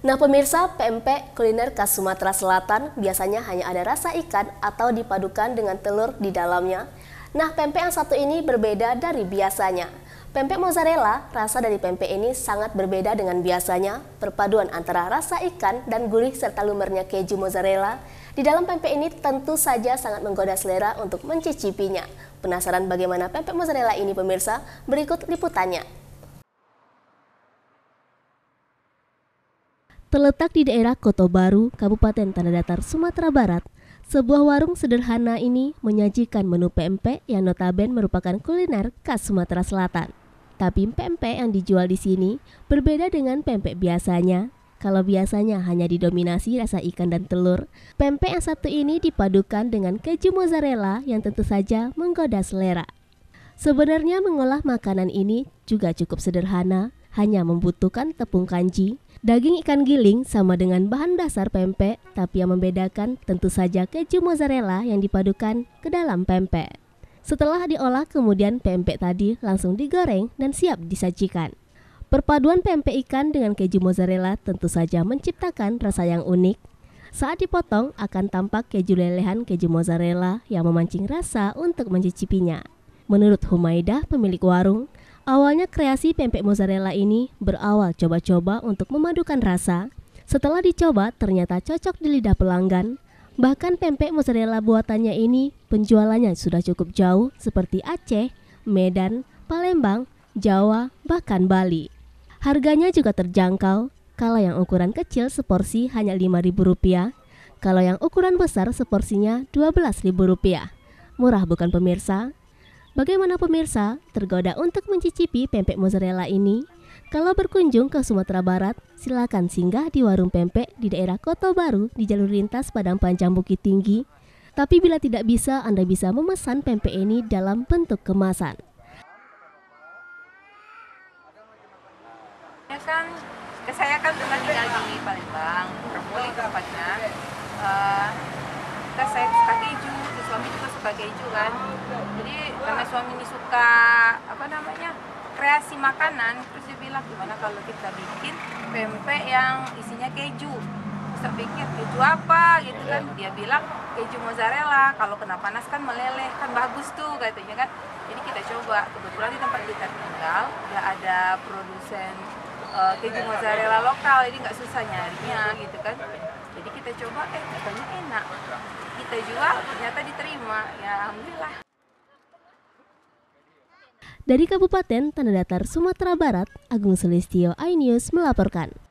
Nah pemirsa, pempek kuliner khas Sumatera Selatan biasanya hanya ada rasa ikan atau dipadukan dengan telur di dalamnya. Nah pempek yang satu ini berbeda dari biasanya. Pempek mozzarella, rasa dari pempek ini sangat berbeda dengan biasanya, perpaduan antara rasa ikan dan gurih serta lumernya keju mozzarella. Di dalam pempek ini tentu saja sangat menggoda selera untuk mencicipinya. Penasaran bagaimana pempek mozzarella ini pemirsa? Berikut liputannya. Terletak di daerah Koto Baru, Kabupaten Tanah Datar, Sumatera Barat, sebuah warung sederhana ini menyajikan menu pempek yang notaben merupakan kuliner khas Sumatera Selatan. Tapi pempek yang dijual di sini berbeda dengan pempek biasanya. Kalau biasanya hanya didominasi rasa ikan dan telur, pempek yang satu ini dipadukan dengan keju mozzarella yang tentu saja menggoda selera. Sebenarnya mengolah makanan ini juga cukup sederhana hanya membutuhkan tepung kanji, daging ikan giling sama dengan bahan dasar pempek, tapi yang membedakan tentu saja keju mozzarella yang dipadukan ke dalam pempek. Setelah diolah, kemudian pempek tadi langsung digoreng dan siap disajikan. Perpaduan pempek ikan dengan keju mozzarella tentu saja menciptakan rasa yang unik. Saat dipotong akan tampak keju lelehan keju mozzarella yang memancing rasa untuk mencicipinya. Menurut Humaidah, pemilik warung, Awalnya kreasi pempek mozzarella ini berawal coba-coba untuk memadukan rasa. Setelah dicoba ternyata cocok di lidah pelanggan. Bahkan pempek mozzarella buatannya ini penjualannya sudah cukup jauh seperti Aceh, Medan, Palembang, Jawa, bahkan Bali. Harganya juga terjangkau, kalau yang ukuran kecil seporsi hanya Rp5.000, kalau yang ukuran besar seporsinya Rp12.000. Murah bukan pemirsa? Bagaimana pemirsa, tergoda untuk mencicipi pempek mozzarella ini? Kalau berkunjung ke Sumatera Barat, silakan singgah di warung pempek di daerah Kota Baru di jalur lintas Padang Panjang Bukit Tinggi. Tapi bila tidak bisa, Anda bisa memesan pempek ini dalam bentuk kemasan. Saya kan, saya kan pernah tinggal di Palembang, Repoli tempatnya. Uh, eh, kita saya suka keju, suka keju kan jadi karena suami ini suka apa namanya kreasi makanan terus dia bilang gimana kalau kita bikin pempek yang isinya keju terus saya pikir keju apa gitu kan iya. dia bilang keju mozzarella kalau kena panas kan meleleh kan bagus tuh katanya kan jadi kita coba kebetulan di tempat kita tinggal udah ada produsen uh, keju mozzarella lokal jadi nggak susah nyarinya gitu kan jadi kita coba eh katanya enak kita jual ternyata diterima Dari Kabupaten Tanah Datar, Sumatera Barat, Agung Sulistyo iNews melaporkan.